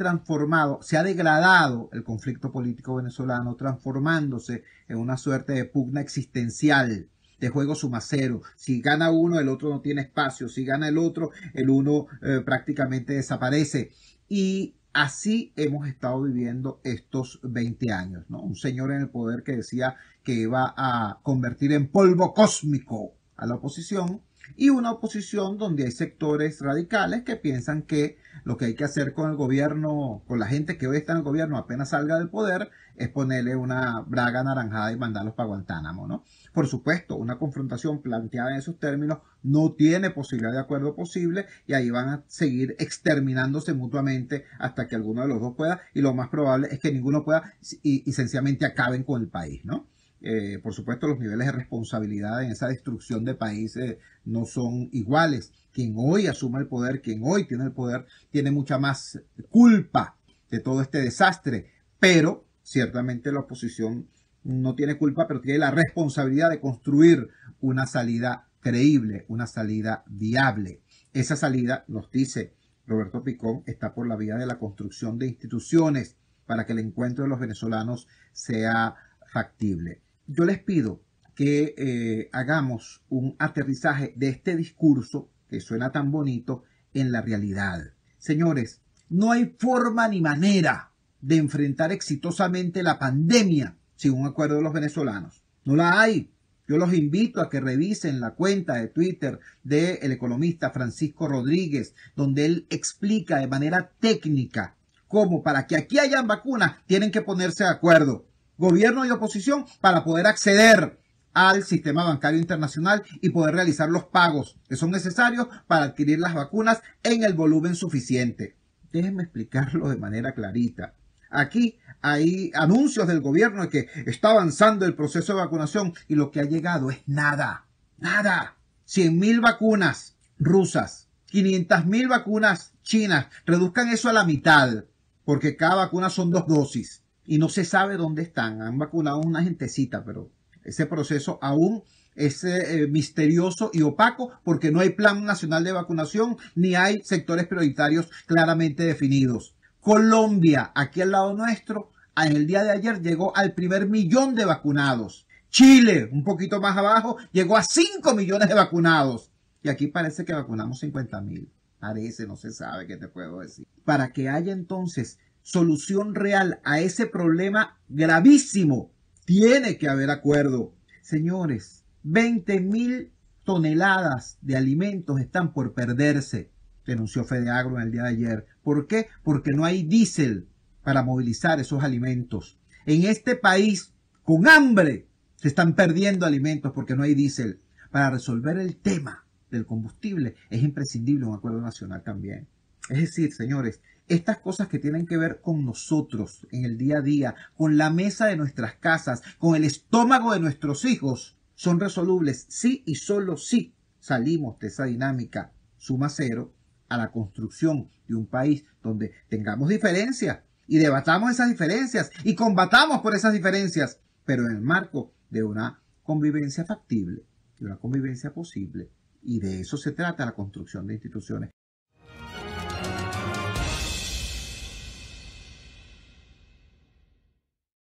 transformado, se ha degradado el conflicto político venezolano, transformándose en una suerte de pugna existencial, de juego sumacero. Si gana uno, el otro no tiene espacio. Si gana el otro, el uno eh, prácticamente desaparece. Y así hemos estado viviendo estos 20 años, Un señor en el poder que decía que iba a convertir en polvo cósmico a la oposición y una oposición donde hay sectores radicales que piensan que lo que hay que hacer con el gobierno, con la gente que hoy está en el gobierno apenas salga del poder, es ponerle una braga naranjada y mandarlos para Guantánamo, ¿no? Por supuesto, una confrontación planteada en esos términos no tiene posibilidad de acuerdo posible y ahí van a seguir exterminándose mutuamente hasta que alguno de los dos pueda y lo más probable es que ninguno pueda y, y sencillamente acaben con el país, ¿no? Eh, por supuesto, los niveles de responsabilidad en esa destrucción de países no son iguales. Quien hoy asuma el poder, quien hoy tiene el poder, tiene mucha más culpa de todo este desastre. Pero ciertamente la oposición no tiene culpa, pero tiene la responsabilidad de construir una salida creíble, una salida viable. Esa salida, nos dice Roberto Picón, está por la vía de la construcción de instituciones para que el encuentro de los venezolanos sea factible. Yo les pido que eh, hagamos un aterrizaje de este discurso que suena tan bonito en la realidad. Señores, no hay forma ni manera de enfrentar exitosamente la pandemia sin un acuerdo de los venezolanos. No la hay. Yo los invito a que revisen la cuenta de Twitter del economista Francisco Rodríguez, donde él explica de manera técnica cómo para que aquí hayan vacunas tienen que ponerse de acuerdo gobierno y oposición, para poder acceder al sistema bancario internacional y poder realizar los pagos que son necesarios para adquirir las vacunas en el volumen suficiente. Déjenme explicarlo de manera clarita. Aquí hay anuncios del gobierno de que está avanzando el proceso de vacunación y lo que ha llegado es nada, nada. 100.000 vacunas rusas, 500.000 vacunas chinas, reduzcan eso a la mitad, porque cada vacuna son dos dosis y no se sabe dónde están. Han vacunado una gentecita, pero ese proceso aún es eh, eh, misterioso y opaco porque no hay plan nacional de vacunación ni hay sectores prioritarios claramente definidos. Colombia, aquí al lado nuestro, en el día de ayer llegó al primer millón de vacunados. Chile, un poquito más abajo, llegó a 5 millones de vacunados. Y aquí parece que vacunamos 50 mil. Parece, no se sabe qué te puedo decir. Para que haya entonces solución real a ese problema gravísimo, tiene que haber acuerdo. Señores, 20 mil toneladas de alimentos están por perderse, denunció Fedeagro en el día de ayer. ¿Por qué? Porque no hay diésel para movilizar esos alimentos. En este país, con hambre, se están perdiendo alimentos porque no hay diésel. Para resolver el tema del combustible es imprescindible un acuerdo nacional también. Es decir, señores, estas cosas que tienen que ver con nosotros en el día a día, con la mesa de nuestras casas, con el estómago de nuestros hijos, son resolubles sí y solo si salimos de esa dinámica suma cero a la construcción de un país donde tengamos diferencias y debatamos esas diferencias y combatamos por esas diferencias, pero en el marco de una convivencia factible, de una convivencia posible. Y de eso se trata la construcción de instituciones.